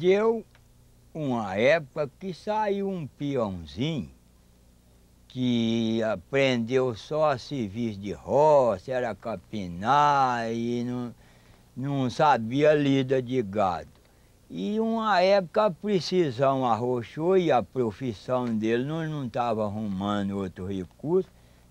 Deu uma época que saiu um peãozinho que aprendeu só a servir de roça, era capinar e não, não sabia lida de gado. E uma época a precisão arrochou e a profissão dele não estava arrumando outro recurso.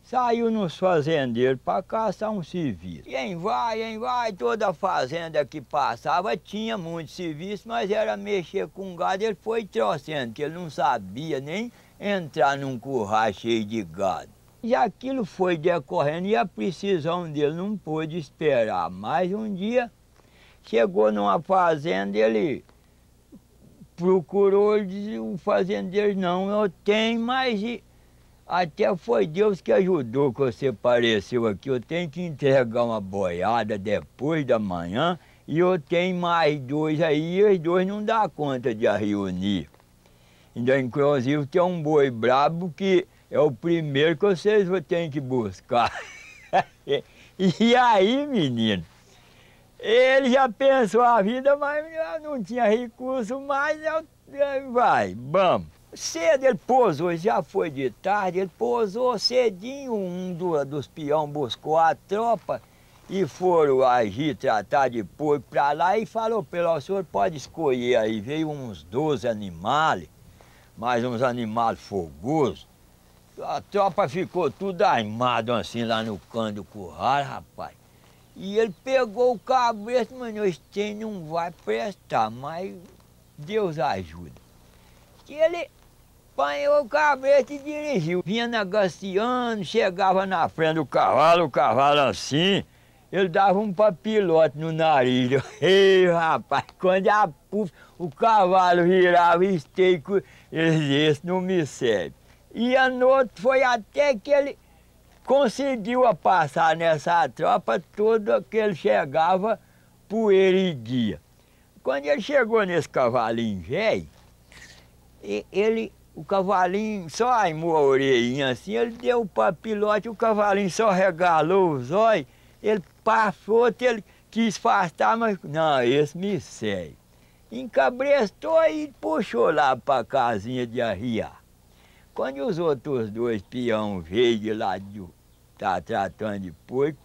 Saiu nos fazendeiros para caçar um serviço. E em vai, em vai, toda fazenda que passava tinha muito serviço, mas era mexer com gado, ele foi trocando, que ele não sabia nem entrar num curral cheio de gado. E aquilo foi decorrendo e a precisão dele não pôde esperar. Mas um dia chegou numa fazenda, ele procurou, ele disse, o fazendeiro, não, eu tenho, mas até foi Deus que ajudou que você apareceu aqui. Eu tenho que entregar uma boiada depois da manhã e eu tenho mais dois aí e os dois não dá conta de a reunir. inclusive, tem um boi brabo que é o primeiro que vocês têm que buscar. e aí, menino, ele já pensou a vida, mas não tinha recurso, mas eu, vai, vamos. Cedo ele pousou, já foi de tarde, ele pousou cedinho, um do, dos peão buscou a tropa e foram agir, tratar de pôr para lá e falou, pelo senhor pode escolher aí. Veio uns 12 animais, mais uns animais fogosos. A tropa ficou tudo armado assim lá no canto do curral, rapaz. E ele pegou o cabresto, mano, esse não vai prestar, mas Deus ajuda. E ele apanhou o Cabrete dirigiu. Vinha negociando, chegava na frente do cavalo, o cavalo assim, ele dava um papilote no nariz. Ei, rapaz, quando a puf, o cavalo virava esteico ele esse não me serve. E a noite foi até que ele conseguiu a passar nessa tropa toda que ele chegava por ele guia. Quando ele chegou nesse cavalinho velho, ele o cavalinho só aimou a orelhinha assim, ele deu para pilote, o cavalinho só regalou os olhos, ele passou, ele quis afastar, mas não, esse me segue. Encabrestou e puxou lá para a casinha de arriar. Quando os outros dois peão veio de lá de tá tratando de porco,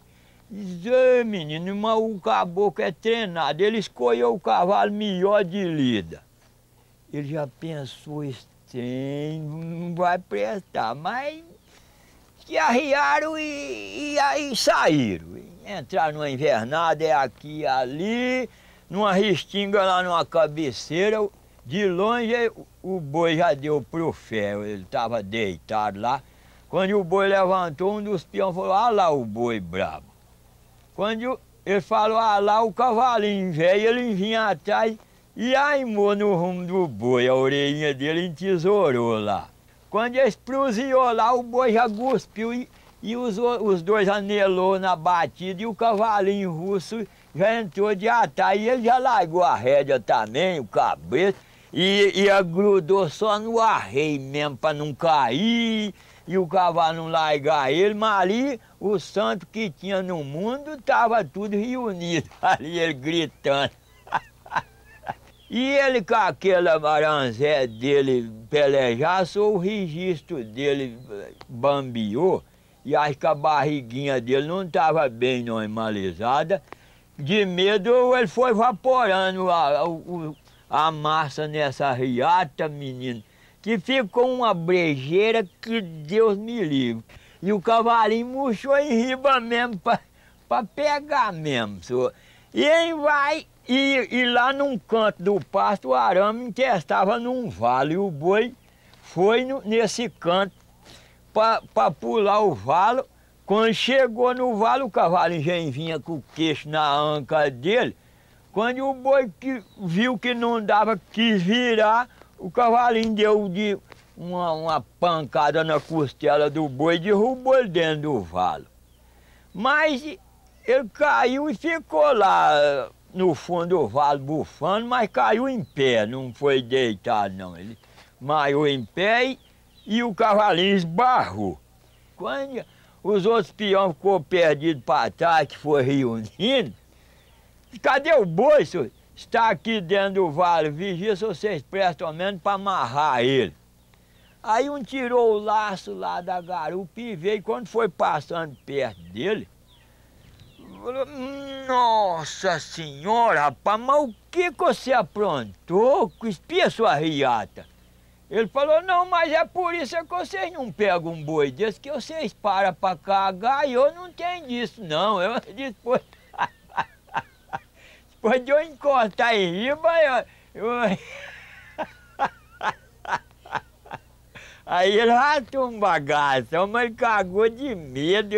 diz, menino, mas o caboclo é treinado, ele escolheu o cavalo melhor de lida. Ele já pensou isso Sim, não vai prestar, mas que arriaram e, e aí saíram. Entraram numa invernada, é aqui e ali, numa restinga lá numa cabeceira. De longe o boi já deu pro ferro, ele estava deitado lá. Quando o boi levantou, um dos peões falou, ah lá o boi brabo. Quando ele falou, ah lá o cavalinho velho, ele vinha atrás e aimou no rumo do boi, a orelhinha dele entesourou lá. Quando explosiou lá, o boi já cuspiu e, e os, os dois anelou na batida e o cavalinho russo já entrou de atar. E ele já largou a rédea também, o cabrito, e, e agrudou só no arreio mesmo para não cair e o cavalo não largar ele, mas ali o santo que tinha no mundo estava tudo reunido, ali ele gritando. E ele com aquele maranzé dele pelejaço, o registro dele bambiou, e acho que a barriguinha dele não estava bem normalizada. De medo, ele foi evaporando a, a, a massa nessa riata, menino, que ficou uma brejeira que Deus me livre. E o cavalinho murchou em riba mesmo, para pegar mesmo, senhor. E ele vai e, e lá num canto do pasto, o arame estava num vale. E o boi foi no, nesse canto para pular o valo. Quando chegou no vale, o cavalo já vinha com o queixo na anca dele. Quando o boi que viu que não dava, quis virar, o cavalinho deu de uma, uma pancada na costela do boi e derrubou ele dentro do valo. Mas ele caiu e ficou lá no fundo do vale bufando, mas caiu em pé, não foi deitado não. Ele maiou em pé e, e o cavalinho esbarrou. Quando os outros peões ficou perdidos para trás, que foi reunindo, cadê o boi, senhor? Está aqui dentro do vale, vigia se vocês prestam menos para amarrar ele. Aí um tirou o laço lá da garupa e veio, quando foi passando perto dele, nossa senhora, rapaz, mas o que, você aprontou? Espia sua riata. Ele falou, não, mas é por isso é que vocês não pegam um boi desse, que vocês param para cagar e eu não tenho disso, não. Eu depois, depois de eu encostar em riba, eu... eu... Aí ele ratou ah, é um bagaço, mas ele cagou de medo.